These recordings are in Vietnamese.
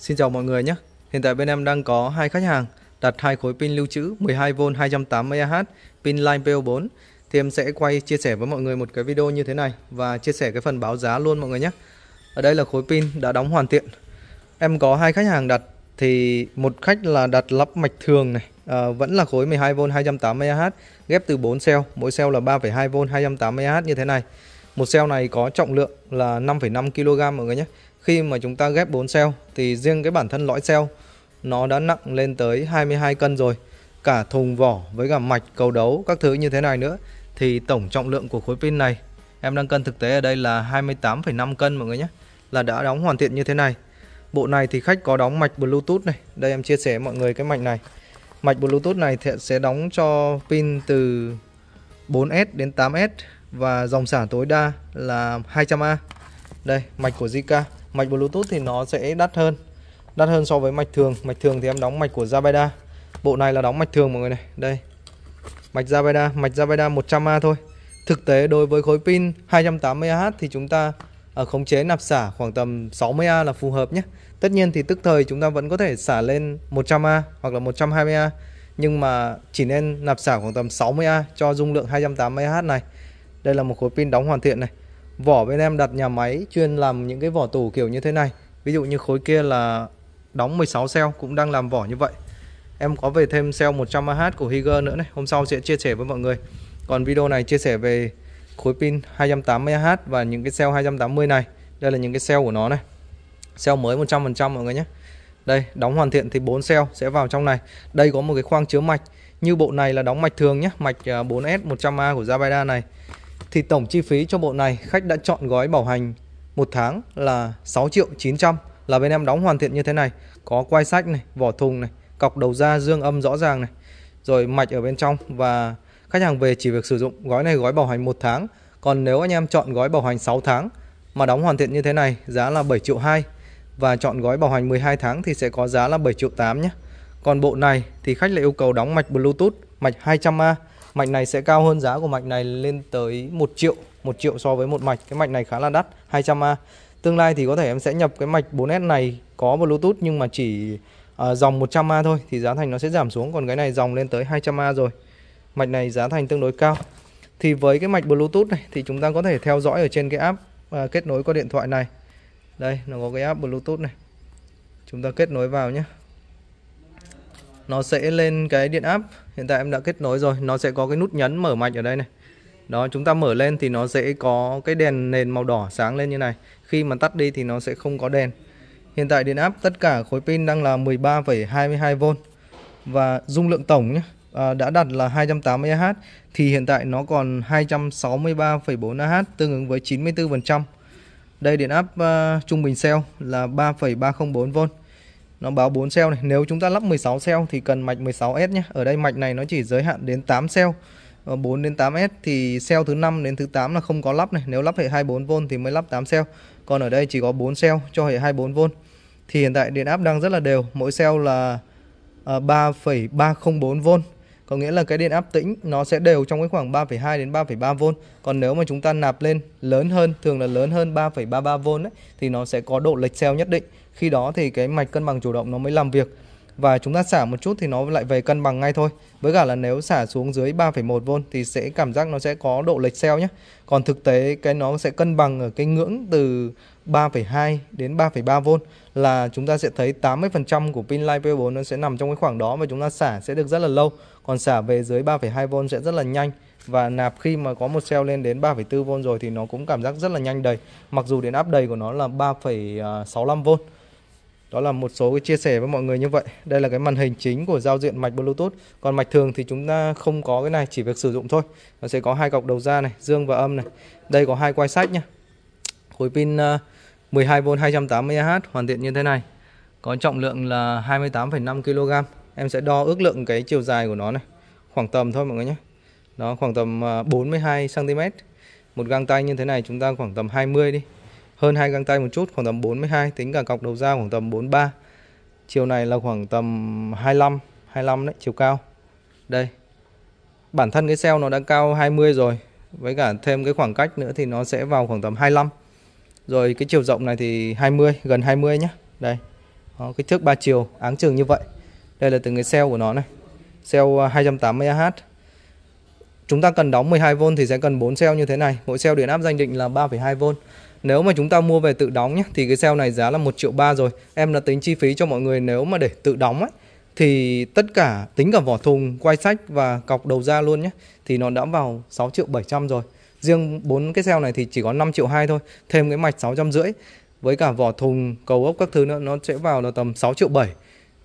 Xin chào mọi người nhé. Hiện tại bên em đang có hai khách hàng đặt hai khối pin lưu trữ 12V 280Ah pin Line PO4 thì em sẽ quay chia sẻ với mọi người một cái video như thế này và chia sẻ cái phần báo giá luôn mọi người nhé. Ở đây là khối pin đã đóng hoàn thiện. Em có hai khách hàng đặt thì một khách là đặt lắp mạch thường này, à, vẫn là khối 12V 280Ah ghép từ 4 cell, mỗi cell là 3,2V 280Ah như thế này. Một cell này có trọng lượng là 5,5 kg mọi người nhé. Khi mà chúng ta ghép 4 cell thì riêng cái bản thân lõi cell nó đã nặng lên tới 22 cân rồi. Cả thùng vỏ với cả mạch cầu đấu các thứ như thế này nữa thì tổng trọng lượng của khối pin này em đang cân thực tế ở đây là 28,5 cân mọi người nhé là đã đóng hoàn thiện như thế này. Bộ này thì khách có đóng mạch Bluetooth này. Đây em chia sẻ mọi người cái mạch này. Mạch Bluetooth này thì sẽ đóng cho pin từ 4S đến 8S và dòng xả tối đa là 200A. Đây, mạch của Zika mạch bluetooth thì nó sẽ đắt hơn đắt hơn so với mạch thường mạch thường thì em đóng mạch của Zabeda bộ này là đóng mạch thường mọi người này đây mạch Zabeda mạch Zabeda 100A thôi thực tế đối với khối pin 280Ah thì chúng ta ở à, khống chế nạp xả khoảng tầm 60A là phù hợp nhé tất nhiên thì tức thời chúng ta vẫn có thể xả lên 100A hoặc là 120A nhưng mà chỉ nên nạp xả khoảng tầm 60A cho dung lượng 280Ah này đây là một khối pin đóng hoàn thiện này vỏ bên em đặt nhà máy chuyên làm những cái vỏ tủ kiểu như thế này ví dụ như khối kia là đóng 16 cell cũng đang làm vỏ như vậy em có về thêm cell 100Ah của Higer nữa này hôm sau sẽ chia sẻ với mọi người còn video này chia sẻ về khối pin 280Ah và những cái cell 280 này đây là những cái cell của nó này cell mới 100% mọi người nhé đây đóng hoàn thiện thì 4 cell sẽ vào trong này đây có một cái khoang chứa mạch như bộ này là đóng mạch thường nhé mạch 4S à, 100A của Zabaida này thì tổng chi phí cho bộ này khách đã chọn gói bảo hành một tháng là 6 triệu 900 là bên em đóng hoàn thiện như thế này có quai sách này vỏ thùng này cọc đầu ra dương âm rõ ràng này rồi mạch ở bên trong và khách hàng về chỉ việc sử dụng gói này gói bảo hành một tháng còn nếu anh em chọn gói bảo hành 6 tháng mà đóng hoàn thiện như thế này giá là 7 triệu 2 và chọn gói bảo hành 12 tháng thì sẽ có giá là 7 triệu 8 nhé còn bộ này thì khách lại yêu cầu đóng mạch Bluetooth mạch 200A mạch này sẽ cao hơn giá của mạch này lên tới 1 triệu 1 triệu so với một mạch cái mạch này khá là đắt 200A tương lai thì có thể em sẽ nhập cái mạch 4S này có Bluetooth nhưng mà chỉ uh, dòng 100A thôi thì giá thành nó sẽ giảm xuống còn cái này dòng lên tới 200A rồi mạch này giá thành tương đối cao thì với cái mạch Bluetooth này thì chúng ta có thể theo dõi ở trên cái app uh, kết nối qua điện thoại này đây nó có cái app Bluetooth này chúng ta kết nối vào nhé nó sẽ lên cái điện áp hiện tại em đã kết nối rồi nó sẽ có cái nút nhấn mở mạch ở đây này đó chúng ta mở lên thì nó sẽ có cái đèn nền màu đỏ sáng lên như này khi mà tắt đi thì nó sẽ không có đèn hiện tại điện áp tất cả khối pin đang là 13,22V và dung lượng tổng nhé à, đã đặt là 280 Ah thì hiện tại nó còn 263,4 Ah tương ứng với 94%. Đây điện áp à, trung bình cell là 3,304V nó báo 4 cell này nếu chúng ta lắp 16 cell thì cần mạch 16S nhé ở đây mạch này nó chỉ giới hạn đến 8 cell 4 ờ, đến 8S thì cell thứ 5 đến thứ 8 là không có lắp này nếu lắp hệ 24V thì mới lắp 8 cell còn ở đây chỉ có 4 cell cho hệ 24V thì hiện tại điện áp đang rất là đều mỗi cell là 3,304V ờ, có nghĩa là cái điện áp tĩnh nó sẽ đều trong cái khoảng 3,2 đến 3,3V còn nếu mà chúng ta nạp lên lớn hơn thường là lớn hơn 3,33V thì nó sẽ có độ lệch cell nhất định khi đó thì cái mạch cân bằng chủ động nó mới làm việc và chúng ta xả một chút thì nó lại về cân bằng ngay thôi. Với cả là nếu xả xuống dưới 3,1V thì sẽ cảm giác nó sẽ có độ lệch xeo nhé. Còn thực tế cái nó sẽ cân bằng ở cái ngưỡng từ 3,2 đến 3,3V là chúng ta sẽ thấy 80% của pin Live P4 nó sẽ nằm trong cái khoảng đó và chúng ta xả sẽ được rất là lâu. Còn xả về dưới 3,2V sẽ rất là nhanh và nạp khi mà có một cell lên đến 3,4V rồi thì nó cũng cảm giác rất là nhanh đầy. Mặc dù đến áp đầy của nó là 3,65V đó là một số cái chia sẻ với mọi người như vậy đây là cái màn hình chính của giao diện mạch bluetooth còn mạch thường thì chúng ta không có cái này chỉ việc sử dụng thôi nó sẽ có hai cọc đầu ra này dương và âm này đây có hai quai sách nhá khối pin 12V ờ, 280Ah hoàn thiện như thế này có trọng lượng là 28,5 kg em sẽ đo ước lượng cái chiều dài của nó này khoảng tầm thôi mọi người nhé Nó khoảng tầm 42 ờ, cm một găng tay như thế này chúng ta khoảng tầm 20 đi hơn hai găng tay một chút khoảng tầm 42 tính cả cọc đầu ra khoảng tầm 43 chiều này là khoảng tầm 25 25 đấy chiều cao đây bản thân cái xeo nó đã cao 20 rồi với cả thêm cái khoảng cách nữa thì nó sẽ vào khoảng tầm 25 rồi cái chiều rộng này thì 20 gần 20 nhá đây Đó, kích thước ba chiều áng trường như vậy đây là từng cái xeo của nó này xeo 280 Ah chúng ta cần đóng 12V thì sẽ cần 4 xeo như thế này mỗi xeo điện áp danh định là 3,2V nếu mà chúng ta mua về tự đóng nhé thì cái sale này giá là 1 triệu 3 rồi. Em đã tính chi phí cho mọi người nếu mà để tự đóng ấy thì tất cả tính cả vỏ thùng, quay sách và cọc đầu ra luôn nhé thì nó đã vào 6 triệu 700 rồi. Riêng bốn cái sale này thì chỉ có 5 triệu 2 thôi, thêm cái mạch 650 rưỡi với cả vỏ thùng, cầu ốc các thứ nữa nó sẽ vào là tầm 6 triệu 7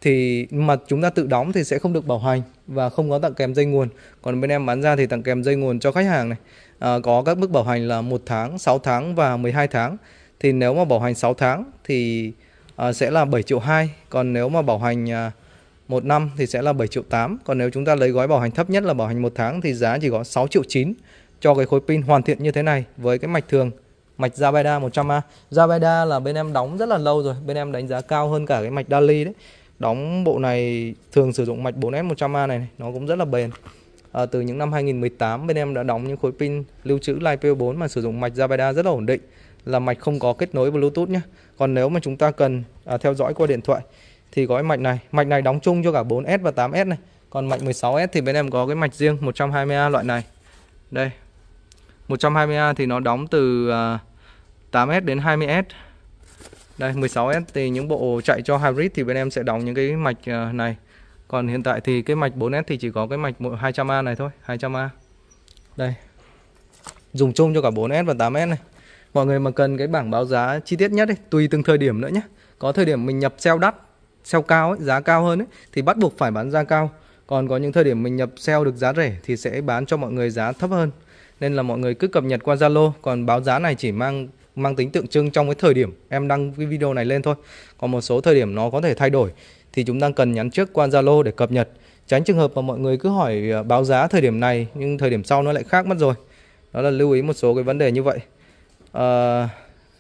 thì mà chúng ta tự đóng thì sẽ không được bảo hành và không có tặng kèm dây nguồn còn bên em bán ra thì tặng kèm dây nguồn cho khách hàng này à, có các mức bảo hành là một tháng 6 tháng và 12 tháng thì nếu mà bảo hành 6 tháng thì à, sẽ là 7 triệu 2 còn nếu mà bảo hành à, một năm thì sẽ là 7 triệu 8 còn nếu chúng ta lấy gói bảo hành thấp nhất là bảo hành một tháng thì giá chỉ có 6 triệu 9 cho cái khối pin hoàn thiện như thế này với cái mạch thường mạch Zabeda 100A Zabeda là bên em đóng rất là lâu rồi bên em đánh giá cao hơn cả cái mạch Dali đấy đóng bộ này thường sử dụng mạch 4S100A này, này nó cũng rất là bền à, từ những năm 2018 bên em đã đóng những khối pin lưu trữ LiPo 4 mà sử dụng mạch Zabeda rất là ổn định là mạch không có kết nối Bluetooth nhé còn nếu mà chúng ta cần à, theo dõi qua điện thoại thì gói mạch này mạch này đóng chung cho cả 4S và 8S này còn mạch 16S thì bên em có cái mạch riêng 120A loại này đây 120A thì nó đóng từ à, 8S đến 20S đây 16S thì những bộ chạy cho hybrid thì bên em sẽ đóng những cái mạch ờ, này còn hiện tại thì cái mạch 4S thì chỉ có cái mạch 200A này thôi 200A đây dùng chung cho cả 4S và 8S này mọi người mà cần cái bảng báo giá chi tiết nhất ấy, tùy từng thời điểm nữa nhé có thời điểm mình nhập sale đắt sale cao ấy, giá cao hơn ấy, thì bắt buộc phải bán giá cao còn có những thời điểm mình nhập sale được giá rẻ thì sẽ bán cho mọi người giá thấp hơn nên là mọi người cứ cập nhật qua Zalo còn báo giá này chỉ mang mang tính tượng trưng trong cái thời điểm em đăng cái video này lên thôi còn một số thời điểm nó có thể thay đổi thì chúng ta cần nhắn trước qua Zalo để cập nhật tránh trường hợp mà mọi người cứ hỏi à, báo giá thời điểm này nhưng thời điểm sau nó lại khác mất rồi đó là lưu ý một số cái vấn đề như vậy à,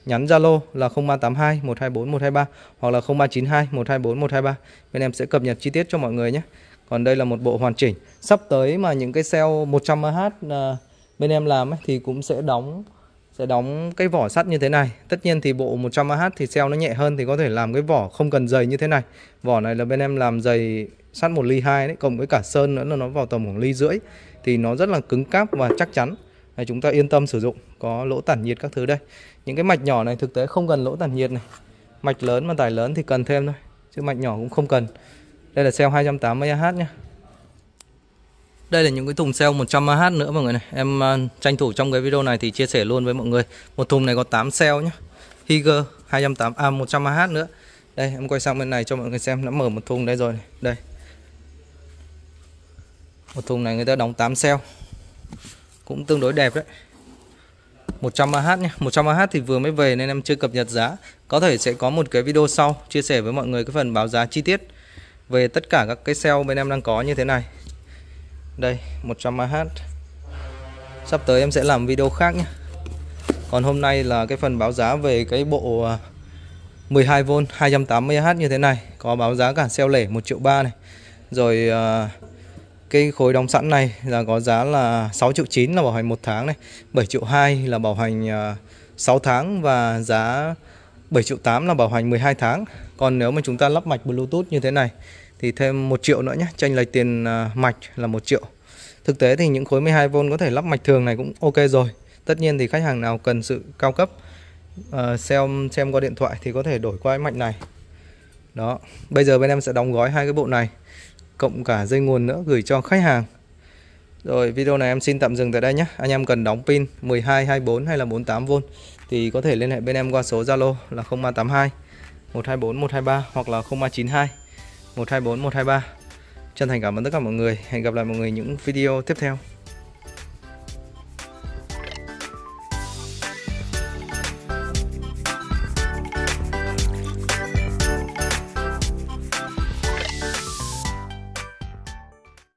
nhắn Zalo là 0382 124 123 hoặc là 0392 124 123 bên em sẽ cập nhật chi tiết cho mọi người nhé còn đây là một bộ hoàn chỉnh sắp tới mà những cái sale 100 AH bên em làm ấy, thì cũng sẽ đóng sẽ đóng cái vỏ sắt như thế này tất nhiên thì bộ 100 AH thì xeo nó nhẹ hơn thì có thể làm cái vỏ không cần dày như thế này vỏ này là bên em làm dày sắt một ly hai đấy cộng với cả sơn nữa là nó vào tầm khoảng ly rưỡi thì nó rất là cứng cáp và chắc chắn này chúng ta yên tâm sử dụng có lỗ tản nhiệt các thứ đây những cái mạch nhỏ này thực tế không cần lỗ tản nhiệt này mạch lớn mà tải lớn thì cần thêm thôi chứ mạch nhỏ cũng không cần đây là xeo 280 AH nhá đây là những cái thùng xeo 100Ah nữa mọi người này. Em à, tranh thủ trong cái video này thì chia sẻ luôn với mọi người. Một thùng này có 8 xeo nhá. Higer 208 à 100Ah nữa. Đây em quay sang bên này cho mọi người xem đã mở một thùng đây rồi này. Đây. Một thùng này người ta đóng 8 xeo. Cũng tương đối đẹp đấy. 100Ah nhé 100Ah thì vừa mới về nên em chưa cập nhật giá Có thể sẽ có một cái video sau chia sẻ với mọi người cái phần báo giá chi tiết Về tất cả các cái sale bên em đang có như thế này đây 100 AH sắp tới em sẽ làm video khác nhé còn hôm nay là cái phần báo giá về cái bộ 12V à, 280Ah như thế này có báo giá cả xeo lẻ 1 triệu 3 này rồi à, cái khối đóng sẵn này là có giá là 6 triệu 9 là bảo hành 1 tháng này 7 triệu 2 là bảo hành 6 à, tháng và giá 7 triệu 8 là bảo hành 12 tháng còn nếu mà chúng ta lắp mạch Bluetooth như thế này thì thêm 1 triệu nữa nhé tranh lệch tiền mạch là 1 triệu Thực tế thì những khối 12V có thể lắp mạch thường này cũng ok rồi. Tất nhiên thì khách hàng nào cần sự cao cấp uh, xem xem qua điện thoại thì có thể đổi qua cái mạch này. Đó, bây giờ bên em sẽ đóng gói hai cái bộ này cộng cả dây nguồn nữa gửi cho khách hàng. Rồi video này em xin tạm dừng tại đây nhé. Anh em cần đóng pin 12, 24 hay là 48V thì có thể liên hệ bên em qua số Zalo là 0382 124 123 hoặc là 0392 124 123 chân thành cảm ơn tất cả mọi người hẹn gặp lại mọi người những video tiếp theo